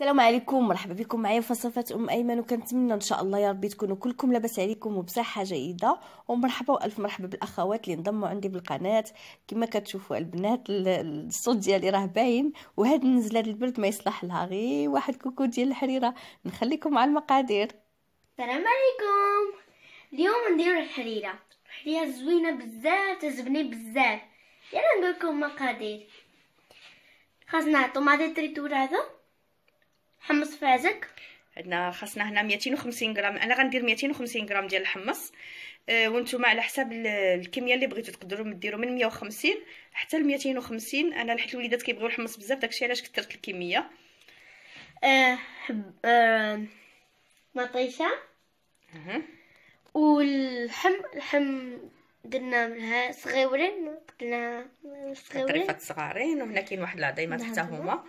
السلام عليكم مرحبا بكم معايا في وصفات ام ايمن وكنتمنى ان شاء الله يا ربي تكونوا كلكم لاباس عليكم وبصحه جيده ومرحبا والف مرحبا بالاخوات اللي انضموا عندي بالقناه كما كتشوفوا البنات الصوت ديالي راه باين وهاد النزله ديال البرد ما يصلح لها غير واحد كوكو ديال الحريره نخليكم مع المقادير السلام عليكم اليوم ندير الحريره الحريره زوينه بزاف تزبني بزاف يلا نقول لكم مقادير خاصنا طوماطي هذا حمص فازك عندنا خاصنا هنا 250 غرام انا غندير 250 غرام ديال الحمص آه، وانتم على حساب الكميه اللي بغيتو تقدروا ديروا من 150 حتى ل 250 انا لحيت الوليدات كيبغيو الحمص بزاف داكشي علاش كثرت الكميه أه أه مطيشه أه. والحم الحم درنا منها صغيورين قلنا صغيورين طريفات صغارين وهنا كاين واحد العظيمه حتى هما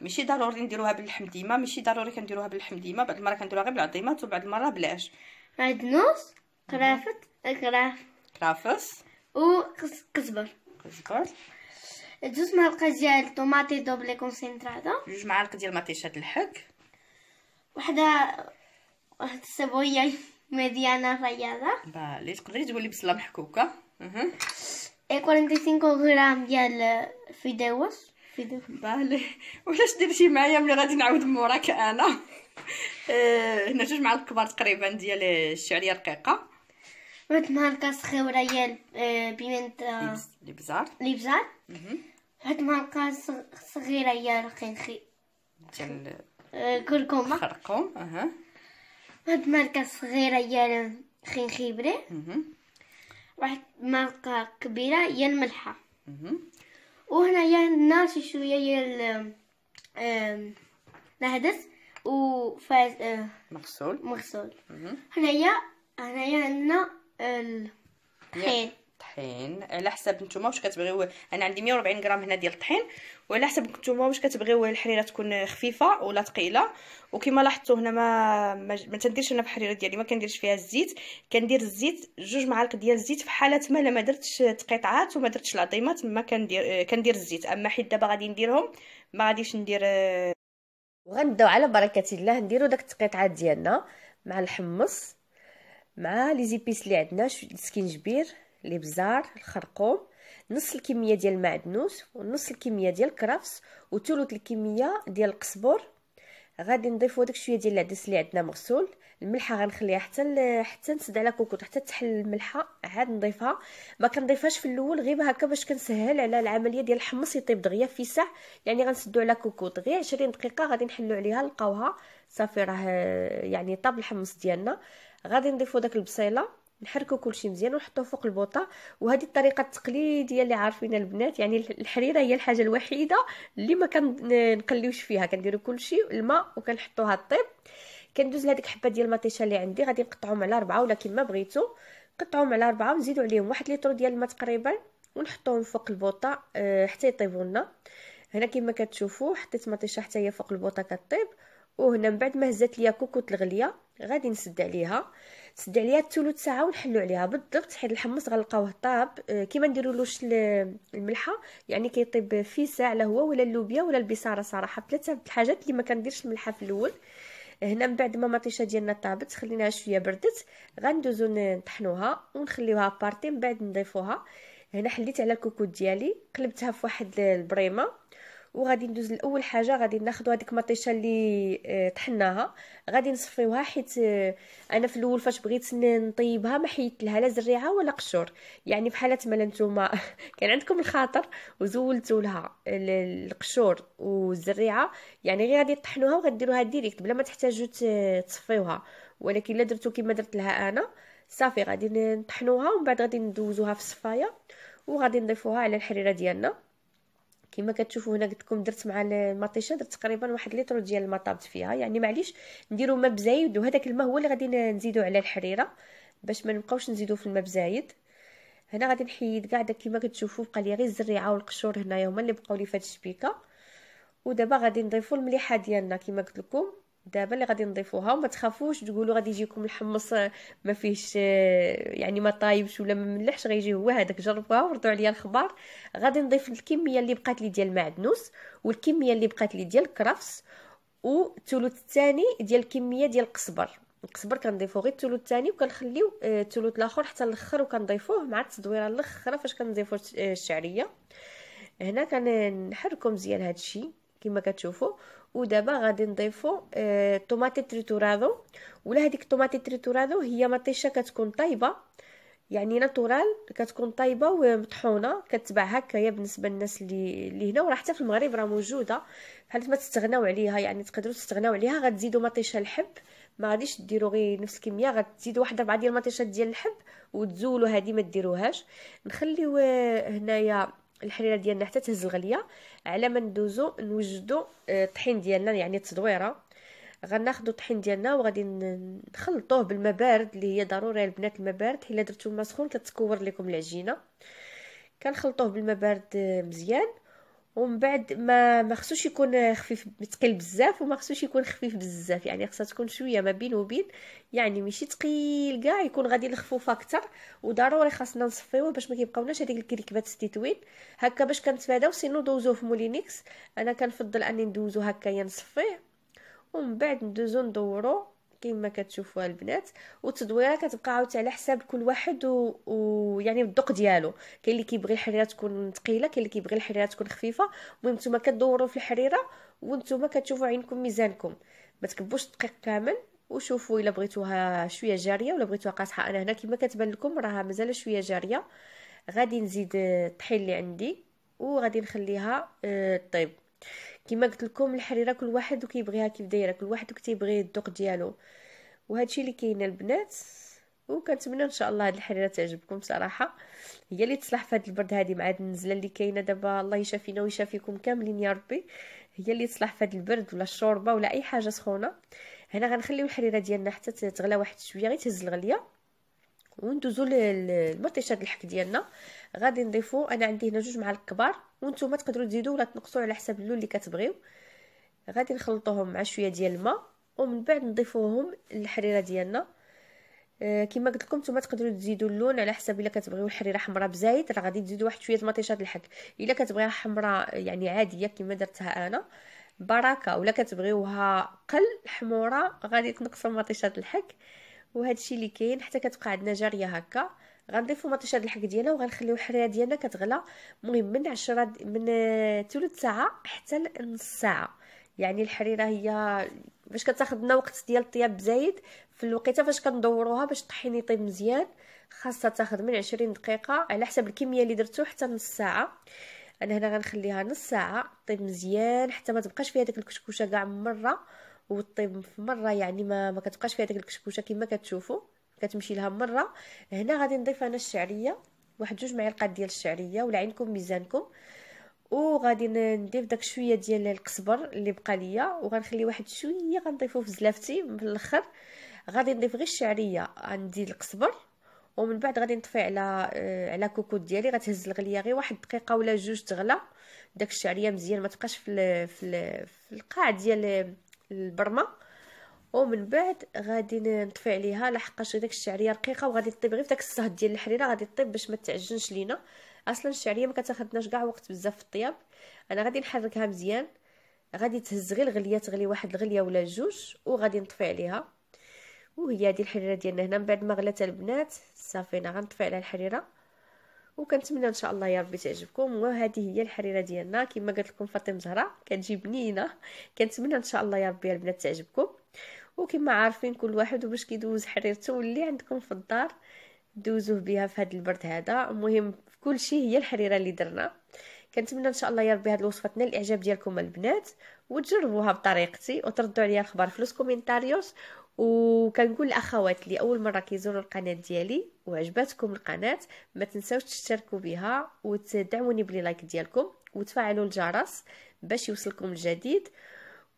ماشي ضروري نديروها باللحم ديما ماشي ضروري كنديروها باللحم ديما بعض المره كنديروها غير بالعظيمات وبعض المره بلاش عدنوس كرافت كراف كرافس و كزبر كزبر جوج معالق ديال الطوماطي دوبلي كونسنتراتا جوج معالق ديال مطيشات الحك وحده واحد السبويه مديانه رياضه بالي تقدري تقولي بصله محكوكه اها 45 إيه، غرام ديال فيدوس في دو في بالي وعلاش درتي معايا ملي غادي نعاود موراك انا آه، هنا جوج مع الكبار تقريبا ديال الشعريه رقيقه عملت مع كاس خيورة ديال بيمنت لي بزار هاد مع كاس صغيرة يا خنخي ديال آه، كركم خرقوم اها هاد ماركه صغيرة يا خنخيبري واحد ماركة كبيرة هي الملحة وهنايا ناشي شويه ديال نهدس وفاز آه، مغسول مغسول هنايا هنايا عندنا الطحين الطحين على حسب نتوما واش كتبغيو انا عندي 140 غرام هنا ديال الطحين وعلى حسب نتوما واش كتبغيو الحريره تكون خفيفه ولا ثقيله وكما لاحظتوا هنا ما ما تنديرش انا الحريره ديالي ما كنديرش فيها الزيت كندير الزيت جوج معالق ديال الزيت في حاله ما لا ما درتش تقطيعات وما درتش العظيمات ما كندير كندير الزيت اما حيت دابا غادي نديرهم ما غاديش ندير وغنبداو على بركه الله نديرو داك التقطيعات ديالنا مع الحمص مع لي زيبيس اللي عندنا شويه الابزار الخرقوم نص الكميه ديال المعدنوس ونص الكميه ديال الكرفس وثلث الكميه ديال القزبر غادي نضيفوا داك شويه ديال العدس اللي عندنا مغسول الملحه غنخليها حتى حتى نسد على كوكوط حتى تحل الملحه عاد نضيفها ما كنضيفهاش في الاول غير هكا باش كنسهل على العمليه ديال الحمص يطيب دغيا في ساع يعني غنسدو على كوكوط غير 20 دقيقه غادي نحلو عليها نلقاوها صافي راه يعني طاب الحمص ديالنا غادي نضيفوا داك البصيله نحركوا كلشي مزيان ونحطوه فوق البوطه وهذه الطريقه التقليديه اللي عارفينها البنات يعني الحريره هي الحاجه الوحيده اللي ما كنقليوش فيها كنديروا كلشي الماء وكنحطوها طيب كندوز لهذيك حبه ديال المطيشه اللي عندي غادي نقطعهم على ربعة ولا كما بغيتو نقطعهم على ربعة ونزيدوا عليهم واحد لتر ديال الماء تقريبا ونحطوهم فوق البوطه آه، حتى يطيبوا لنا هنا كما كتشوفوا حطيت مطيشه حتى هي فوق البوطه كطيب وهنا من بعد ما هزات ليا كوكوت الغليه غادي نسد عليها نسد عليها الثلث ساعه ونحلو عليها بالضبط حيت الحمص غنلقاوه طاب آه، كيما نديرولوش الملحه يعني كيطيب في ساعه لا هو ولا اللوبيا ولا البصاره صراحه ثلاثه الحاجات اللي ما كنديرش الملحه في الاول هنا من بعد ما مطيشه ديالنا طابت خليناها شويه بردت غندوزو نطحنوها ونخليوها بارتي من بعد نضيفوها هنا حليت على الكوكوت ديالي قلبتها في واحد البريمه وغادي ندوز لاول حاجه غادي ناخذ هذيك مطيشه اللي طحناها آه، غادي نصفيوها حيت آه، انا في الاول فاش بغيت نطيبها ما حيت لها لا زريعه ولا قشور يعني في حاله ما نتوما كان عندكم الخاطر وزولتوا لها القشور والزريعه يعني غير غادي تطحنوها وغديروها ديريكت بلا ما تحتاجوا تصفيوها ولكن الا درتو كما درت لها انا صافي غادي نطحنوها ومن بعد غادي ندوزوها في الصفايه وغادي نضيفوها على الحريره ديالنا كما كتشوفوا هنا قلت لكم درت مع المطيشه درت تقريبا واحد لتر ديال الماء طابت فيها يعني معليش نديروا ماء بزايد وهذاك الماء هو اللي غادي نزيدو على الحريره باش ما نبقاوش نزيدو في الماء بزايد هنا غادي نحيد كاع داك كما كتشوفوا بقى لي غير الزريعه والقشور هنايا هما اللي بقاو لي فهاد الشبيكه ودابا غادي نضيفوا المليحه ديالنا كما قلت لكم دابا اللي غادي نضيفوها وما تخافوش تقولوا غادي يجيكم الحمص آه، ما فيهش آه، يعني ما طايبش ولا ما ملحش غيجي هو هذاك جربوها وردوا عليا الخبر غادي نضيف الكميه اللي بقات لي ديال المعدنوس والكميه اللي بقات لي ديال الكرفس والثلث الثاني ديال الكميه ديال القزبر القزبر كنضيفو غير الثلث الثاني وكنخليو آه، الثلث الاخر حتى الاخر وكنضيفوه مع التدويره الاخره فاش كنضيفو الشعريه هنا كنحركو مزيان الشيء كما كتشوفوا ودابا غادي نضيفو الطوماطي آه، تريتورادو ولا هذيك الطوماطي تريتورادو هي مطيشه كتكون طايبه يعني ناتورال كتكون طايبه ومطحونه كتباع هكايا بالنسبه للناس اللي اللي هنا وراه حتى في المغرب راه موجوده بحال ما تستغناو عليها يعني تقدروا تستغناو عليها غتزيدوا مطيشه الحب ما غاديش ديروا غير نفس الكميه غتزيدوا واحد ربعه ديال المطيشات ديال الحب وتزولوا هذه ما ديروهاش نخليو آه، هنايا الحريره ديالنا حتى تهز الغليه على ما ندوزو نوجدو الطحين آه، ديالنا يعني التدويره غناخدو الطحين ديالنا وغادي نخلطوه بالماء بارد اللي هي ضروري البنات الماء بارد الا درتو ما سخون كتكور لكم العجينه كنخلطوه بالماء بارد آه، مزيان ومن بعد ما ما خصوش يكون خفيف ثقيل بزاف وما خصوش يكون خفيف بزاف يعني خصها تكون شويه ما بين وبين يعني ماشي ثقيل كاع يكون غادي الخفوف اكثر وضروري خاصنا نصفيوه باش ما كيبقاوناش هذيك الكريكبات ستيتوين هكا باش كنتفاداو سينو دوزوه في مولينيكس انا كنفضل اني ندوزو هكايا نصفيه ومن بعد ندوزو ندورو كما كتشوفوها البنات والتدويره كتبقى عاوت على حساب كل واحد ويعني و... يعني الذوق ديالو كاين اللي كيبغي الحريره تكون ثقيله كاين اللي كيبغي الحريره تكون خفيفه المهم نتوما كدوروا في الحريره وانتوما كتشوفوا عينكم ميزانكم ما تكبوش الدقيق كامل وشوفوا الا بغيتوها شويه جاريه ولا بغيتوها قاصحه انا هنا كما كتبان لكم راها مازال شويه جاريه غادي نزيد الطحين اللي عندي وغادي نخليها آه، طيب كما قلت لكم الحريره كل واحد وكيبغيها كيف دايره كل واحد وكيبغي الذوق ديالو الشيء اللي كاين البنات وكنتمنى ان شاء الله هذه الحريره تعجبكم صراحه هي اللي تصلح في هذا البرد هذه مع هذه النزله اللي كاينه دابا الله يشافينا ويشافيكم كاملين يا ربي هي اللي تصلح في هذا البرد ولا الشوربه ولا اي حاجه سخونه هنا غنخليو الحريره ديالنا حتى تغلى واحد شويه غير تهز الغليه وندوزو للمطيشات الحك ديالنا غادي نضيفو انا عندي هنا جوج معالق كبار وانتم تقدروا تزيدوا ولا تنقصوا على حسب اللون اللي كتبغيو غادي نخلطوهم مع شويه ديال الماء ومن بعد نضيفوهم للحريره ديالنا آه كما قلت لكم نتوما تقدروا تزيدوا اللون على حسب الا كتبغيو الحريره حمراء بزايد راه غادي تزيدوا واحد شويه مطيشات الحك الا كتبغيها حمراء يعني عاديه كما درتها انا بركه ولا كتبغيوها قل حموره غادي تنقصوا مطيشات الحك وهذا الشيء اللي كاين حتى كتبقى عندنا جاريه هكا غنضيفو مطيش هاد الحك ديالنا وغنخليو الحريره ديالنا كتغلى المهم من 10 من ثلث آه، ساعه حتى لنص ساعه يعني الحريره هي باش كتاخذ لنا وقت ديال الطياب زايد في الوقيته فاش كندوروها باش الطحين يطيب مزيان خاصها تاخذ من 20 دقيقه على حسب الكميه اللي درتو حتى نص ساعه انا هنا غنخليها نص ساعه طيب مزيان حتى ما تبقاش فيها داك الكشكوشه كاع مره وطيب في مره يعني ما ما كتبقاش فيها ديك الكشكوشه كما كتشوفوا كتمشي لها مره هنا غادي نضيف انا الشعريه واحد جوج معلقات ديال الشعريه ولا عينكم ميزانكم وغادي نضيف داك شويه ديال القزبر اللي بقى ليا وغنخلي واحد شويه غنضيفو في زلافتي من الاخر غادي نضيف غير الشعريه عندي القزبر ومن بعد غادي نطفي على آه، على كوكوت ديالي غتهز الغليه غير واحد دقيقه ولا جوج تغلى داك الشعريه مزيان ما تبقاش في في, في القاع ديال البرمه ومن بعد غادي نطفي عليها لحقاش داك الشعريه رقيقه وغادي طيب غير فداك الصهد ديال الحريره غادي طيب باش ما تعجنش لينا اصلا الشعريه ما كتاخذناش كاع وقت بزاف في الطياب انا غادي نحركها مزيان غادي تهز غير الغليه تغلي واحد الغليه ولا جوج وغادي نطفي عليها وهي هذه دي الحريره ديالنا هنا من بعد ما غلات البنات صافي انا غنطفي على الحريره وكنتمنى ان شاء الله يا ربي تعجبكم وهذه هي الحريره ديالنا كما قلت لكم فاطمه زهره كتجي بنينه كنتمنى ان شاء الله يا ربي البنات تعجبكم وكما عارفين كل واحد وباش كيدوز حريرته واللي عندكم في الدار دوزوه بها في هذا البرد هذا المهم كل شيء هي الحريره اللي درنا كنتمنى ان شاء الله يا ربي هذه الوصفه تنال الاعجاب ديالكم البنات وتجربوها بطريقتي وتردوا عليا الخبر في لوس وكنقول الاخوات اللي اول مره كيزوروا القناه ديالي وعجبتكم القناه ما تنساوش تشتركوا بها وتدعموني بلي لايك ديالكم وتفعلوا الجرس باش يوصلكم الجديد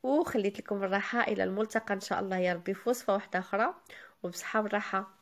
وخليت لكم الراحه الى الملتقى ان شاء الله يا ربي في وصفه واحده اخرى وبصحه وراحه